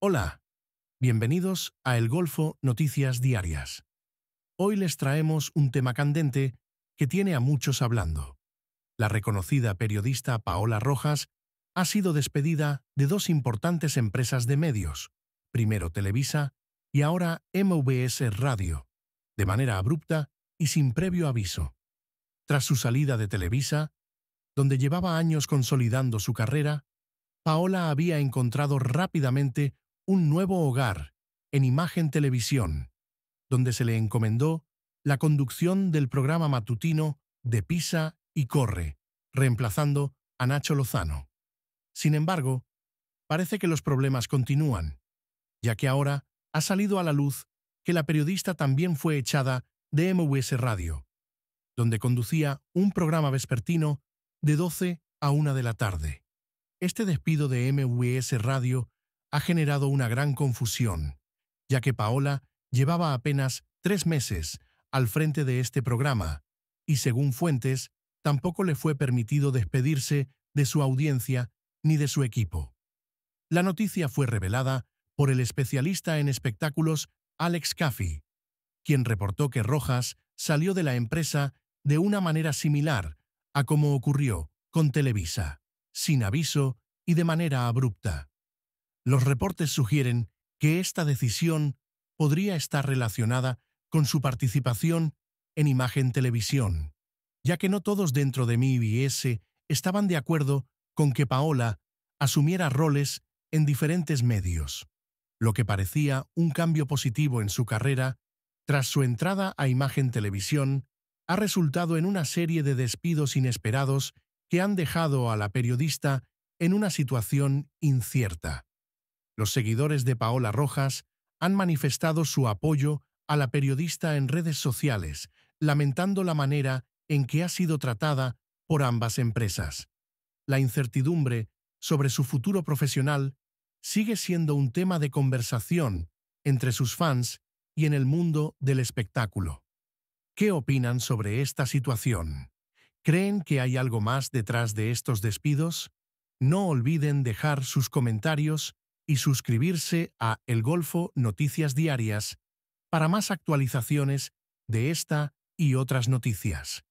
Hola, bienvenidos a El Golfo Noticias Diarias. Hoy les traemos un tema candente que tiene a muchos hablando. La reconocida periodista Paola Rojas ha sido despedida de dos importantes empresas de medios, primero Televisa y ahora MVS Radio, de manera abrupta y sin previo aviso. Tras su salida de Televisa, donde llevaba años consolidando su carrera, Paola había encontrado rápidamente un nuevo hogar en Imagen Televisión, donde se le encomendó la conducción del programa matutino de Pisa y Corre, reemplazando a Nacho Lozano. Sin embargo, parece que los problemas continúan, ya que ahora ha salido a la luz que la periodista también fue echada de MVS Radio, donde conducía un programa vespertino de 12 a 1 de la tarde. Este despido de MVS Radio ha generado una gran confusión, ya que Paola llevaba apenas tres meses al frente de este programa y, según fuentes, tampoco le fue permitido despedirse de su audiencia ni de su equipo. La noticia fue revelada por el especialista en espectáculos Alex Caffey, quien reportó que Rojas salió de la empresa de una manera similar a como ocurrió con Televisa, sin aviso y de manera abrupta. Los reportes sugieren que esta decisión podría estar relacionada con su participación en imagen televisión, ya que no todos dentro de MIBS estaban de acuerdo con que Paola asumiera roles en diferentes medios, lo que parecía un cambio positivo en su carrera tras su entrada a Imagen Televisión, ha resultado en una serie de despidos inesperados que han dejado a la periodista en una situación incierta los seguidores de Paola Rojas han manifestado su apoyo a la periodista en redes sociales, lamentando la manera en que ha sido tratada por ambas empresas. La incertidumbre sobre su futuro profesional sigue siendo un tema de conversación entre sus fans y en el mundo del espectáculo. ¿Qué opinan sobre esta situación? ¿Creen que hay algo más detrás de estos despidos? No olviden dejar sus comentarios y suscribirse a El Golfo Noticias Diarias para más actualizaciones de esta y otras noticias.